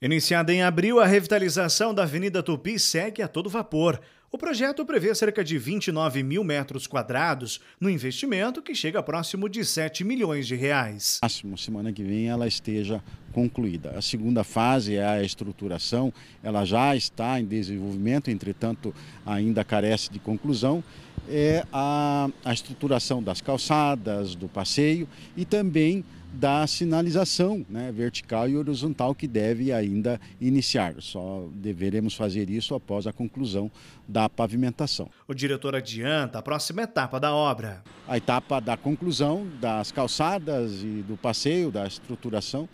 Iniciada em abril, a revitalização da Avenida Tupi segue a todo vapor. O projeto prevê cerca de 29 mil metros quadrados, no investimento que chega próximo de 7 milhões de reais. Máximo, semana que vem ela esteja concluída. A segunda fase é a estruturação, ela já está em desenvolvimento, entretanto ainda carece de conclusão. É a, a estruturação das calçadas, do passeio e também da sinalização né, vertical e horizontal que deve ainda iniciar. Só deveremos fazer isso após a conclusão da pavimentação. O diretor adianta a próxima etapa da obra. A etapa da conclusão das calçadas e do passeio, da estruturação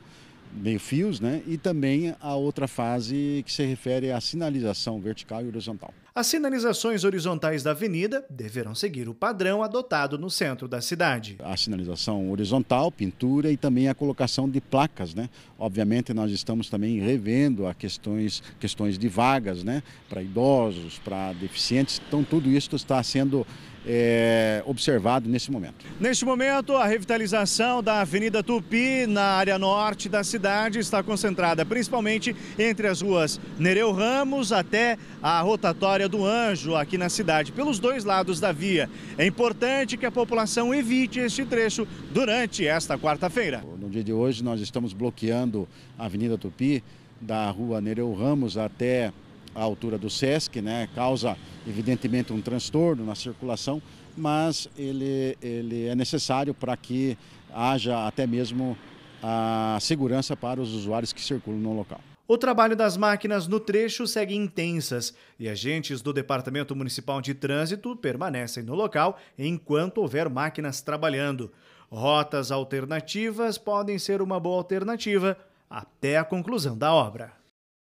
meio fios, né? E também a outra fase que se refere à sinalização vertical e horizontal. As sinalizações horizontais da avenida deverão seguir o padrão adotado no centro da cidade. A sinalização horizontal, pintura e também a colocação de placas, né? Obviamente nós estamos também revendo a questões, questões de vagas, né? Para idosos, para deficientes, então tudo isso está sendo é, observado nesse momento. Neste momento, a revitalização da Avenida Tupi, na área norte da cidade, está concentrada principalmente entre as ruas Nereu Ramos até a rotatória do Anjo, aqui na cidade, pelos dois lados da via. É importante que a população evite este trecho durante esta quarta-feira. No dia de hoje, nós estamos bloqueando a Avenida Tupi, da rua Nereu Ramos até a altura do SESC, né? Causa, evidentemente, um transtorno na circulação, mas ele, ele é necessário para que haja até mesmo a segurança para os usuários que circulam no local. O trabalho das máquinas no trecho segue intensas e agentes do Departamento Municipal de Trânsito permanecem no local enquanto houver máquinas trabalhando. Rotas alternativas podem ser uma boa alternativa até a conclusão da obra.